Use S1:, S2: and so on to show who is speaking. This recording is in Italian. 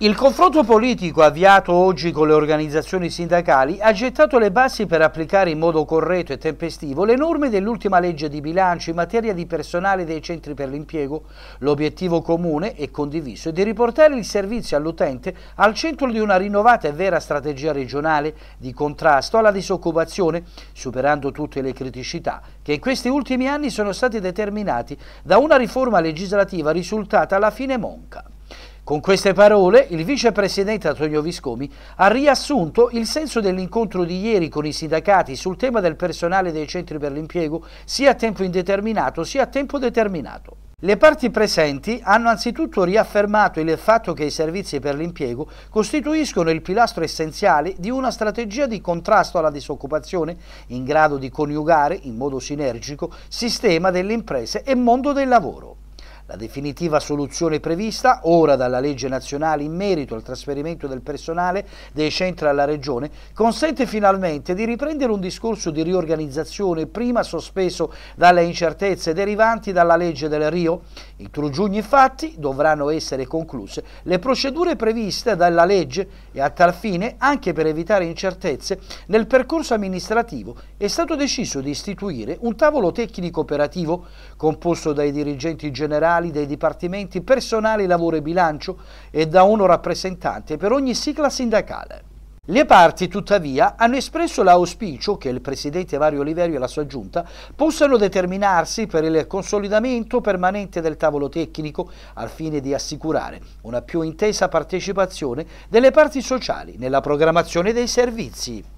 S1: Il confronto politico avviato oggi con le organizzazioni sindacali ha gettato le basi per applicare in modo corretto e tempestivo le norme dell'ultima legge di bilancio in materia di personale dei centri per l'impiego. L'obiettivo comune e condiviso è di riportare il servizio all'utente al centro di una rinnovata e vera strategia regionale di contrasto alla disoccupazione, superando tutte le criticità che in questi ultimi anni sono stati determinati da una riforma legislativa risultata alla fine monca. Con queste parole il vicepresidente Antonio Viscomi ha riassunto il senso dell'incontro di ieri con i sindacati sul tema del personale dei centri per l'impiego sia a tempo indeterminato sia a tempo determinato. Le parti presenti hanno anzitutto riaffermato il fatto che i servizi per l'impiego costituiscono il pilastro essenziale di una strategia di contrasto alla disoccupazione in grado di coniugare in modo sinergico sistema delle imprese e mondo del lavoro. La definitiva soluzione prevista ora dalla legge nazionale in merito al trasferimento del personale dei centri alla Regione consente finalmente di riprendere un discorso di riorganizzazione prima sospeso dalle incertezze derivanti dalla legge del Rio in Trugiugno infatti dovranno essere concluse le procedure previste dalla legge e a tal fine, anche per evitare incertezze, nel percorso amministrativo è stato deciso di istituire un tavolo tecnico operativo composto dai dirigenti generali dei dipartimenti personale, lavoro e bilancio e da uno rappresentante per ogni sigla sindacale. Le parti, tuttavia, hanno espresso l'auspicio che il presidente Mario Oliverio e la sua giunta possano determinarsi per il consolidamento permanente del tavolo tecnico al fine di assicurare una più intensa partecipazione delle parti sociali nella programmazione dei servizi.